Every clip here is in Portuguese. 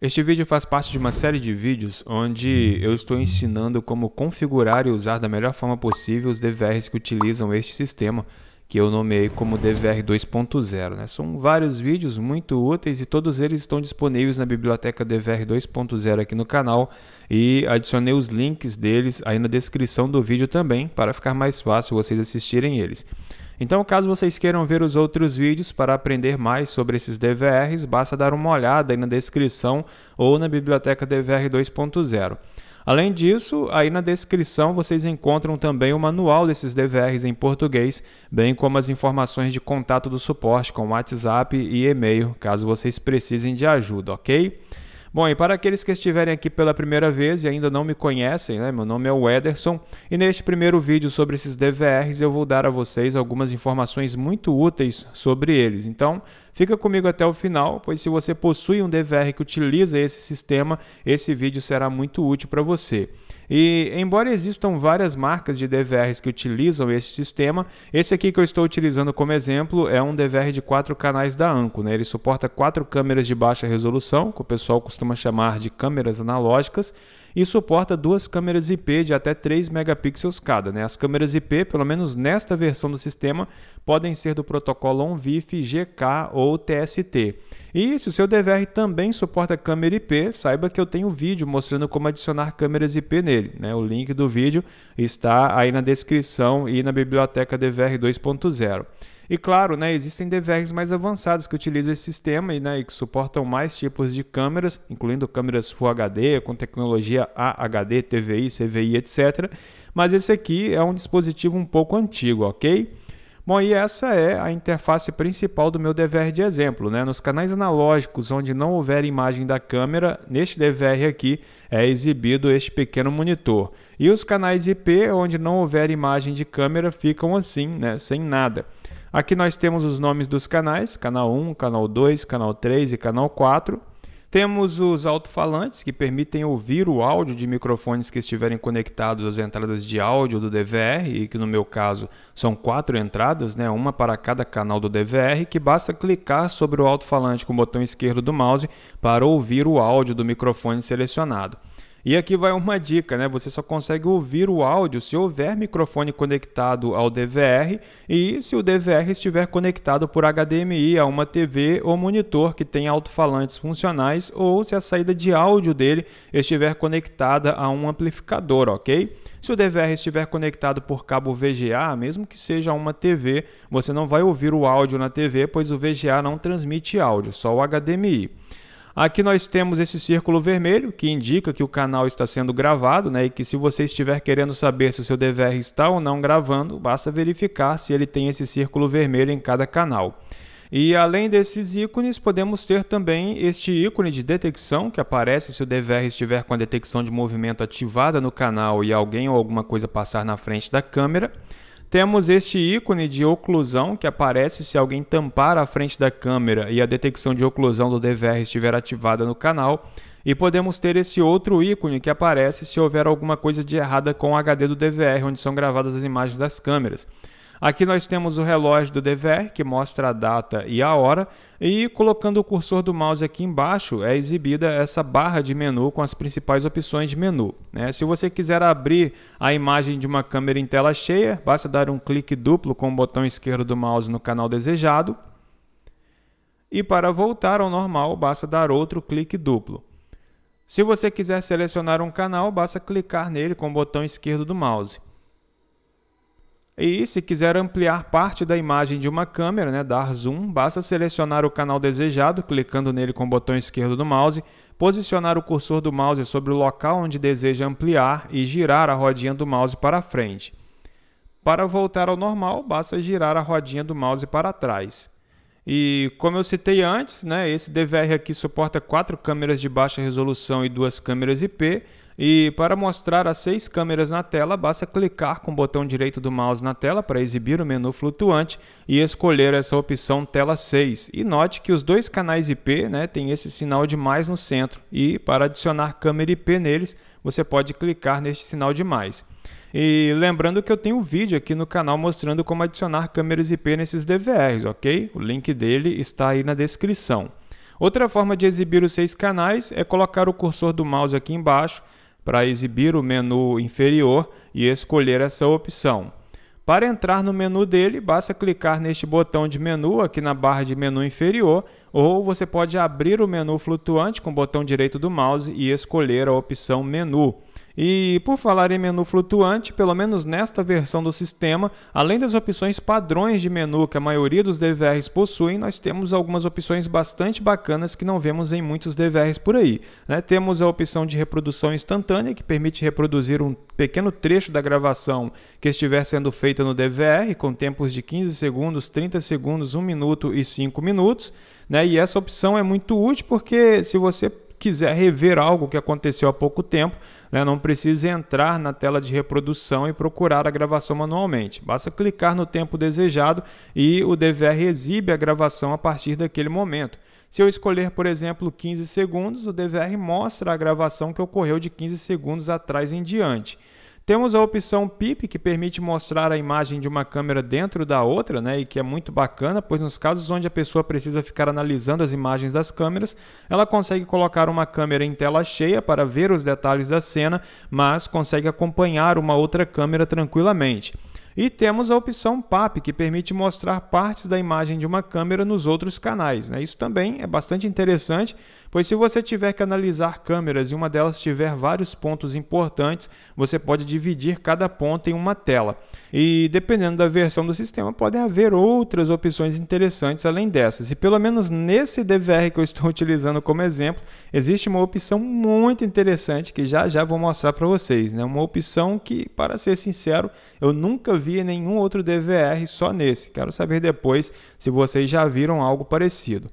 Este vídeo faz parte de uma série de vídeos onde eu estou ensinando como configurar e usar da melhor forma possível os DVRs que utilizam este sistema, que eu nomeei como DVR 2.0. Né? São vários vídeos muito úteis e todos eles estão disponíveis na biblioteca DVR 2.0 aqui no canal e adicionei os links deles aí na descrição do vídeo também para ficar mais fácil vocês assistirem eles. Então, caso vocês queiram ver os outros vídeos para aprender mais sobre esses DVRs, basta dar uma olhada aí na descrição ou na biblioteca DVR 2.0. Além disso, aí na descrição vocês encontram também o manual desses DVRs em português, bem como as informações de contato do suporte com WhatsApp e e-mail, caso vocês precisem de ajuda, ok? Bom, e para aqueles que estiverem aqui pela primeira vez e ainda não me conhecem, né, meu nome é o Ederson e neste primeiro vídeo sobre esses DVRs eu vou dar a vocês algumas informações muito úteis sobre eles. Então, fica comigo até o final, pois se você possui um DVR que utiliza esse sistema, esse vídeo será muito útil para você. E embora existam várias marcas de DVRs que utilizam esse sistema, esse aqui que eu estou utilizando como exemplo é um DVR de quatro canais da Anco. Né? Ele suporta quatro câmeras de baixa resolução, que o pessoal costuma chamar de câmeras analógicas, e suporta duas câmeras IP de até 3 megapixels cada. Né? As câmeras IP, pelo menos nesta versão do sistema, podem ser do protocolo ONVIF, GK ou TST. E se o seu DVR também suporta câmera IP, saiba que eu tenho vídeo mostrando como adicionar câmeras IP nele. Né? O link do vídeo está aí na descrição e na biblioteca DVR 2.0. E claro, né, existem DVRs mais avançados que utilizam esse sistema e, né, e que suportam mais tipos de câmeras, incluindo câmeras Full HD, com tecnologia AHD, TVI, CVI, etc. Mas esse aqui é um dispositivo um pouco antigo, ok? Bom, e essa é a interface principal do meu DVR de exemplo. Né? Nos canais analógicos onde não houver imagem da câmera, neste DVR aqui é exibido este pequeno monitor. E os canais IP onde não houver imagem de câmera ficam assim, né? sem nada. Aqui nós temos os nomes dos canais, canal 1, canal 2, canal 3 e canal 4. Temos os alto-falantes que permitem ouvir o áudio de microfones que estiverem conectados às entradas de áudio do DVR, e que no meu caso são quatro entradas, né? uma para cada canal do DVR, que basta clicar sobre o alto-falante com o botão esquerdo do mouse para ouvir o áudio do microfone selecionado. E aqui vai uma dica, né? Você só consegue ouvir o áudio se houver microfone conectado ao DVR e se o DVR estiver conectado por HDMI a uma TV ou monitor que tem alto-falantes funcionais ou se a saída de áudio dele estiver conectada a um amplificador, ok? Se o DVR estiver conectado por cabo VGA, mesmo que seja uma TV, você não vai ouvir o áudio na TV, pois o VGA não transmite áudio, só o HDMI. Aqui nós temos esse círculo vermelho que indica que o canal está sendo gravado, né? E que se você estiver querendo saber se o seu DVR está ou não gravando, basta verificar se ele tem esse círculo vermelho em cada canal. E além desses ícones, podemos ter também este ícone de detecção que aparece se o DVR estiver com a detecção de movimento ativada no canal e alguém ou alguma coisa passar na frente da câmera. Temos este ícone de oclusão que aparece se alguém tampar a frente da câmera e a detecção de oclusão do DVR estiver ativada no canal. E podemos ter esse outro ícone que aparece se houver alguma coisa de errada com o HD do DVR, onde são gravadas as imagens das câmeras. Aqui nós temos o relógio do DVR que mostra a data e a hora, e colocando o cursor do mouse aqui embaixo, é exibida essa barra de menu com as principais opções de menu. Né? Se você quiser abrir a imagem de uma câmera em tela cheia, basta dar um clique duplo com o botão esquerdo do mouse no canal desejado, e para voltar ao normal, basta dar outro clique duplo. Se você quiser selecionar um canal, basta clicar nele com o botão esquerdo do mouse. E se quiser ampliar parte da imagem de uma câmera, né, dar zoom, basta selecionar o canal desejado, clicando nele com o botão esquerdo do mouse, posicionar o cursor do mouse sobre o local onde deseja ampliar e girar a rodinha do mouse para frente. Para voltar ao normal, basta girar a rodinha do mouse para trás. E como eu citei antes, né, esse DVR aqui suporta quatro câmeras de baixa resolução e duas câmeras IP, e para mostrar as seis câmeras na tela, basta clicar com o botão direito do mouse na tela para exibir o menu flutuante e escolher essa opção tela 6. E note que os dois canais IP né, têm esse sinal de mais no centro e para adicionar câmera IP neles, você pode clicar neste sinal de mais. E lembrando que eu tenho um vídeo aqui no canal mostrando como adicionar câmeras IP nesses DVRs, ok? O link dele está aí na descrição. Outra forma de exibir os seis canais é colocar o cursor do mouse aqui embaixo para exibir o menu inferior e escolher essa opção. Para entrar no menu dele, basta clicar neste botão de menu aqui na barra de menu inferior, ou você pode abrir o menu flutuante com o botão direito do mouse e escolher a opção menu. E por falar em menu flutuante, pelo menos nesta versão do sistema, além das opções padrões de menu que a maioria dos DVRs possuem, nós temos algumas opções bastante bacanas que não vemos em muitos DVRs por aí. Né? Temos a opção de reprodução instantânea, que permite reproduzir um pequeno trecho da gravação que estiver sendo feita no DVR, com tempos de 15 segundos, 30 segundos, 1 minuto e 5 minutos. Né? E essa opção é muito útil porque se você quiser rever algo que aconteceu há pouco tempo, né, não precisa entrar na tela de reprodução e procurar a gravação manualmente. Basta clicar no tempo desejado e o DVR exibe a gravação a partir daquele momento. Se eu escolher, por exemplo, 15 segundos, o DVR mostra a gravação que ocorreu de 15 segundos atrás em diante. Temos a opção PIP, que permite mostrar a imagem de uma câmera dentro da outra, né, e que é muito bacana, pois nos casos onde a pessoa precisa ficar analisando as imagens das câmeras, ela consegue colocar uma câmera em tela cheia para ver os detalhes da cena, mas consegue acompanhar uma outra câmera tranquilamente. E temos a opção PAP, que permite mostrar partes da imagem de uma câmera nos outros canais. Né? Isso também é bastante interessante, pois se você tiver que analisar câmeras e uma delas tiver vários pontos importantes, você pode dividir cada ponto em uma tela. E dependendo da versão do sistema, podem haver outras opções interessantes além dessas. E pelo menos nesse DVR que eu estou utilizando como exemplo, existe uma opção muito interessante que já já vou mostrar para vocês. Né? Uma opção que, para ser sincero, eu nunca vi vi nenhum outro DVR, só nesse. Quero saber depois se vocês já viram algo parecido.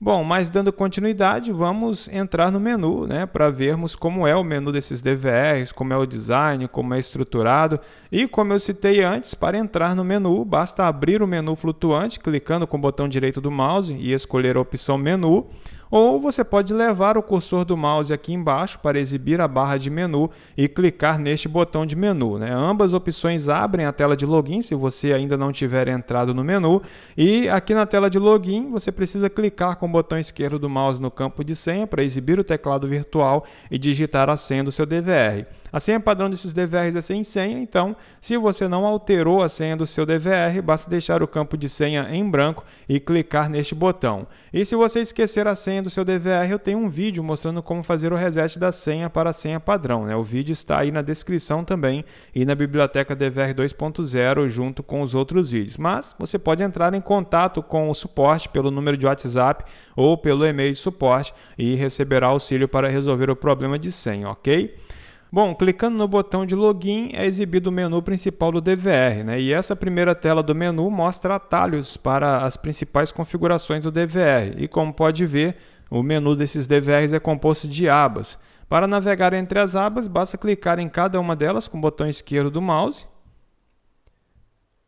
Bom, mas dando continuidade, vamos entrar no menu, né, para vermos como é o menu desses DVRs, como é o design, como é estruturado. E como eu citei antes, para entrar no menu, basta abrir o menu flutuante, clicando com o botão direito do mouse e escolher a opção menu ou você pode levar o cursor do mouse aqui embaixo para exibir a barra de menu e clicar neste botão de menu. Né? Ambas opções abrem a tela de login se você ainda não tiver entrado no menu e aqui na tela de login você precisa clicar com o botão esquerdo do mouse no campo de senha para exibir o teclado virtual e digitar a senha do seu DVR. A senha padrão desses DVRs é sem senha, então, se você não alterou a senha do seu DVR, basta deixar o campo de senha em branco e clicar neste botão. E se você esquecer a senha do seu DVR, eu tenho um vídeo mostrando como fazer o reset da senha para a senha padrão. Né? O vídeo está aí na descrição também e na biblioteca DVR 2.0 junto com os outros vídeos. Mas você pode entrar em contato com o suporte pelo número de WhatsApp ou pelo e-mail de suporte e receberá auxílio para resolver o problema de senha, ok? Bom, clicando no botão de login é exibido o menu principal do DVR, né? e essa primeira tela do menu mostra atalhos para as principais configurações do DVR, e como pode ver, o menu desses DVRs é composto de abas. Para navegar entre as abas, basta clicar em cada uma delas com o botão esquerdo do mouse,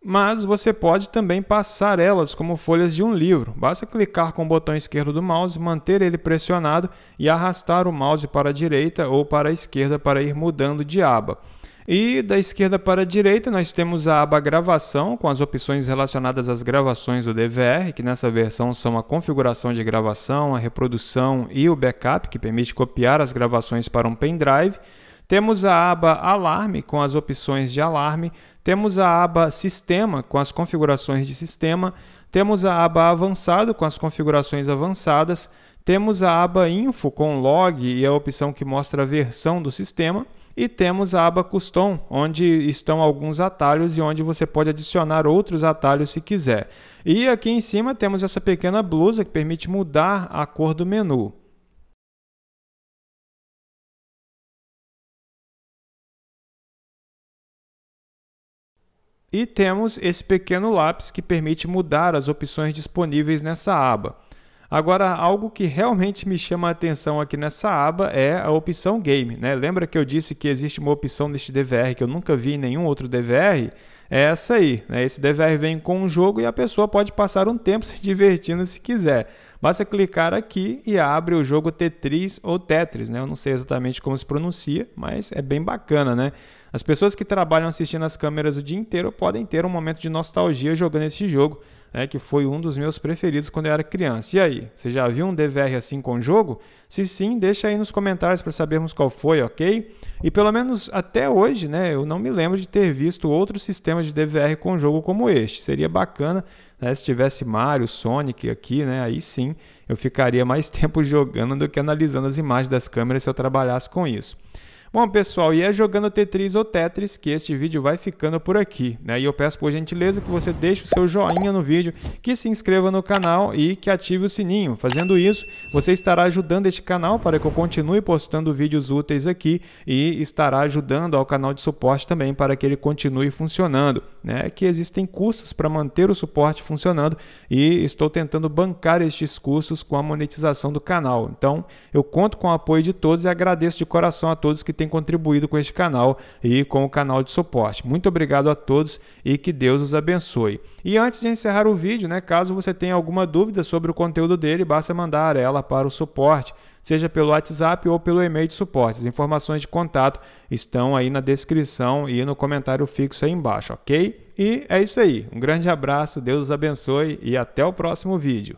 mas você pode também passar elas como folhas de um livro. Basta clicar com o botão esquerdo do mouse, manter ele pressionado e arrastar o mouse para a direita ou para a esquerda para ir mudando de aba. E da esquerda para a direita nós temos a aba gravação com as opções relacionadas às gravações do DVR, que nessa versão são a configuração de gravação, a reprodução e o backup, que permite copiar as gravações para um pendrive. Temos a aba Alarme com as opções de alarme, temos a aba Sistema com as configurações de sistema, temos a aba Avançado com as configurações avançadas, temos a aba Info com log e a opção que mostra a versão do sistema e temos a aba Custom, onde estão alguns atalhos e onde você pode adicionar outros atalhos se quiser. E aqui em cima temos essa pequena blusa que permite mudar a cor do menu. E temos esse pequeno lápis que permite mudar as opções disponíveis nessa aba. Agora, algo que realmente me chama a atenção aqui nessa aba é a opção Game. Né? Lembra que eu disse que existe uma opção neste DVR que eu nunca vi em nenhum outro DVR? É essa aí. Né? Esse DVR vem com um jogo e a pessoa pode passar um tempo se divertindo se quiser. Basta clicar aqui e abre o jogo Tetris ou Tetris, né? Eu não sei exatamente como se pronuncia, mas é bem bacana, né? As pessoas que trabalham assistindo as câmeras o dia inteiro podem ter um momento de nostalgia jogando esse jogo né, que foi um dos meus preferidos quando eu era criança. E aí, você já viu um DVR assim com jogo? Se sim, deixa aí nos comentários para sabermos qual foi, ok? E pelo menos até hoje, né, eu não me lembro de ter visto outro sistema de DVR com jogo como este. Seria bacana né, se tivesse Mario, Sonic aqui, né, aí sim eu ficaria mais tempo jogando do que analisando as imagens das câmeras se eu trabalhasse com isso. Bom, pessoal, e é jogando Tetris ou Tetris que este vídeo vai ficando por aqui, né? E eu peço por gentileza que você deixe o seu joinha no vídeo, que se inscreva no canal e que ative o sininho. Fazendo isso, você estará ajudando este canal para que eu continue postando vídeos úteis aqui e estará ajudando ao canal de suporte também para que ele continue funcionando, né? Que existem custos para manter o suporte funcionando e estou tentando bancar estes custos com a monetização do canal. Então, eu conto com o apoio de todos e agradeço de coração a todos que tem contribuído com este canal e com o canal de suporte. Muito obrigado a todos e que Deus os abençoe. E antes de encerrar o vídeo, né, caso você tenha alguma dúvida sobre o conteúdo dele, basta mandar ela para o suporte seja pelo WhatsApp ou pelo e-mail de suporte. As informações de contato estão aí na descrição e no comentário fixo aí embaixo, ok? E é isso aí. Um grande abraço, Deus os abençoe e até o próximo vídeo.